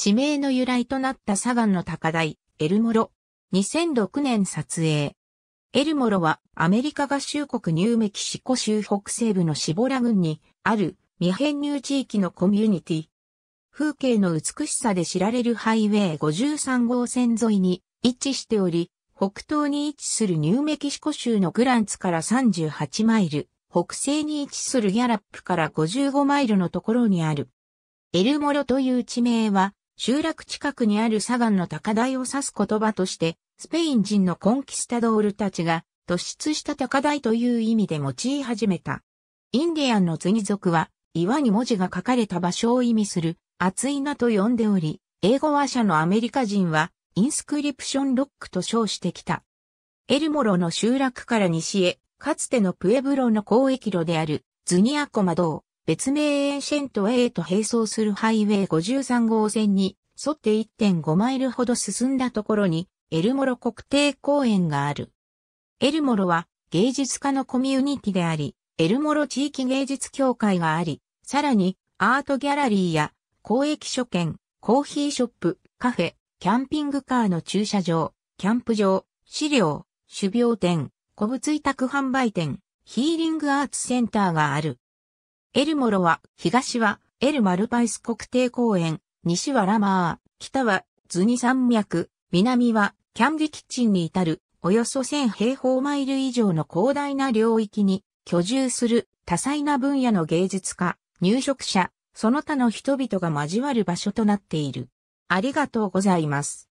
地名の由来となったサガンの高台、エルモロ。2006年撮影。エルモロはアメリカ合衆国ニューメキシコ州北西部のシボラ郡にある未編入地域のコミュニティ。風景の美しさで知られるハイウェイ53号線沿いに位置しており、北東に位置するニューメキシコ州のグランツから38マイル、北西に位置するギャラップから55マイルのところにある。エルモロという地名は、集落近くにある砂岩の高台を指す言葉として、スペイン人のコンキスタドールたちが突出した高台という意味で用い始めた。インディアンのズニ族は、岩に文字が書かれた場所を意味する、厚いなと呼んでおり、英語話者のアメリカ人は、インスクリプションロックと称してきた。エルモロの集落から西へ、かつてのプエブロの交易路である、ズニアコマド別名エンシェント A と並走するハイウェイ53号線に沿って1.5マイルほど進んだところにエルモロ国定公園がある。エルモロは芸術家のコミュニティであり、エルモロ地域芸術協会があり、さらにアートギャラリーや公益書見、コーヒーショップ、カフェ、キャンピングカーの駐車場、キャンプ場、資料、種苗店、古物委託販売店、ヒーリングアーツセンターがある。エルモロは、東は、エルマルパイス国定公園、西はラマー、北は、ズニ山脈、南は、キャンディキッチンに至る、およそ1000平方マイル以上の広大な領域に、居住する、多彩な分野の芸術家、入植者、その他の人々が交わる場所となっている。ありがとうございます。